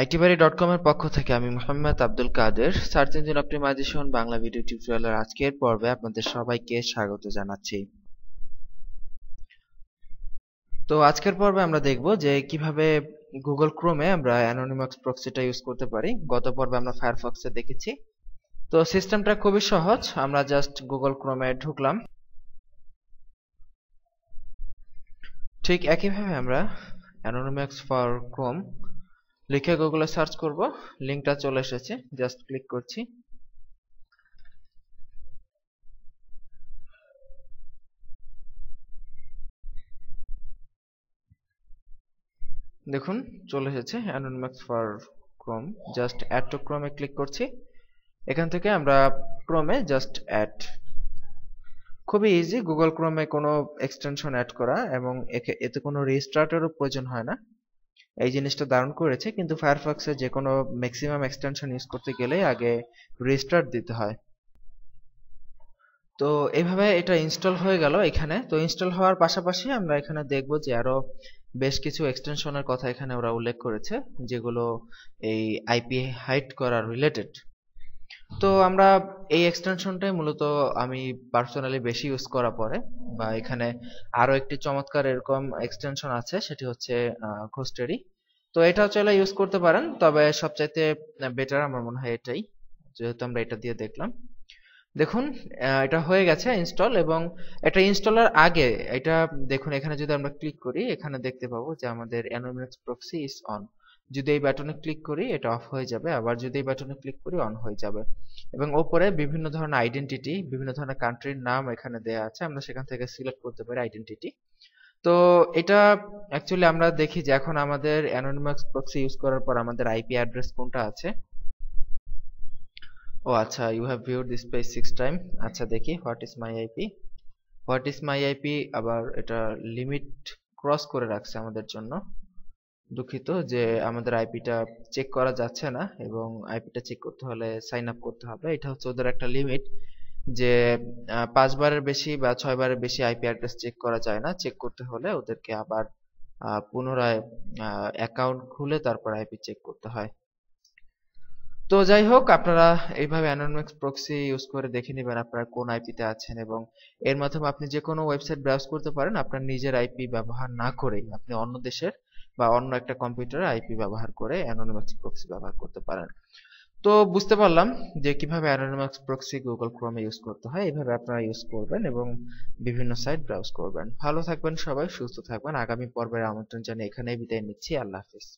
আইটিবাড়ি dot কমের পক্ষ থেকে আমি Mohammad Abdul Kader search engine optimization Bangla video টিউটোরিয়ালের আজকের পর্বে আপনাদের সবাইকে স্বাগত জানাচ্ছি তো আজকের পর্বে আমরা দেখব যে কিভাবে গুগল ক্রোমে আমরা অ্যানোনিমাক্স প্রক্সিটা ইউজ করতে পারি গত পর্বে আমরা ফায়ারফক্সে দেখেছি তো সিস্টেমটা খুবই সহজ আমরা জাস্ট গুগল ক্রোমে ঢুকলাম ঠিক একইভাবে আমরা অ্যানোনিমাক্স ফর ক্রোম লিখে গুগলে সার্চ করব লিঙ্কটা চলে এসেছে জাস্ট ক্লিক করছি দেখুন চলে এসেছে Anonymox for Chrome just add to ক্রোমে ক্লিক করছি এখান থেকে আমরা ক্রোমে জাস্ট অ্যাড খুবই ইজি গুগল ক্রোমে কোনো এক্সটেনশন অ্যাড করা এবং এতে কোনো রেজিস্ট্রারেরও প্রয়োজন হয় না এই জিনিসটা দারুণ করেছে কিন্তু ফায়ারফক্সে যে কোনো ম্যাক্সিমাম এক্সটেনশন ইউজ করতে গেলে আগে রেজিস্টার দিতে হয় তো এইভাবে এটা ইনস্টল হয়ে গেল এখানে তো ইনস্টল হওয়ার পাশাপাশি আমরা এখানে দেখব যে আরো বেশ কিছু এক্সটেনশনের কথা এখানে ওরা উল্লেখ করেছে যেগুলো এই আইপি হাইড করা রিলেটেড তো আমরা এই এক্সটেনশনটাই মূলত আমি পার্সোনালি বেশি ইউজ করা পরে বা এখানে আরো একটি চমৎকার এরকম এক্সটেনশন আছে সেটি হচ্ছে ক্রোস্টেরি তো এটাও চাইলে ইউজ করতে পারেন তবে সবচাইতে বেটার আমার মনে হয় এটাই যেহেতু আমরা এটা দিয়ে দেখলাম দেখুন এটা হয়ে গেছে ইনস্টল এবং এটা ইনস্টলার আগে এটা দেখুন এখানে যদি আমরা ক্লিক করি এখানে দেখতে পাবো যে আমাদের অ্যানোমিনেক্স প্রক্সি ইজ অন যদি এই বাটনে ক্লিক করি এটা অফ হয়ে যাবে আবার যদি এই বাটনে ক্লিক করি অন হয়ে যাবে এবং ওপরে বিভিন্ন ধরনের আইডেন্টিটি বিভিন্ন ধরনের কান্ট্রির নাম এখানে দেয়া আছে আমরা সেখান থেকে সিলেক্ট করতে পারি আইডেন্টিটি তো এটা অ্যাকচুয়ালি আমরা দেখি যে এখন আমাদের অ্যানোনিমাস প্রক্সি ইউজ করার পর আমাদের আইপি অ্যাড্রেস কোনটা আছে ও আচ্ছা you have viewed this page six time আচ্ছা দেখি what is my IP what is my IP আবার এটা লিমিট ক্রস করে রাখছে আমাদের জন্য দুঃখিত যে আমাদের আইপিটা চেক করা যাচ্ছে না এবং আইপিটা চেক করতে হলে সাইন আপ করতে হবে এটা হচ্ছে ওদের একটা লিমিট যে পাঁচবারের বেশি বা ছয়বারের বেশি আইপি অ্যাড্রেস চেক করা যায় না চেক করতে হলে ওদেরকে আবার পুনরায় অ্যাকাউন্ট খুলে তারপর আইপি চেক করতে হয় তো যাই হোক আপনারা এইভাবে অ্যানোনিমাস প্রক্সি ইউজ করে দেখে নেবেন আপনারা কোন আইপিতে আছেন এবং এর মাধ্যমে আপনি যে কোনো ওয়েবসাইট ব্রাউজ করতে পারেন আপনার নিজের আইপি ব্যবহার না করেই আপনি অন্য দেশের বা অন্য একটা কম্পিউটারে আইপি ব্যবহার করে অ্যানোনিমাস প্রক্সি ব্যবহার করতে পারেন তো বুঝতে পারলাম যে কিভাবে অ্যানোনিমাস প্রক্সি গুগল ক্রোমে ইউজ করতে হয় এভাবে আপনারা ইউজ করবেন এবং বিভিন্ন সাইট ব্রাউজ করবেন ভালো থাকবেন সবাই সুস্থ থাকবেন আগামী পর্বের আমন্ত্রণ জানিয়ে এখানেই বিদায় নিচ্ছি আল্লাহ হাফিজ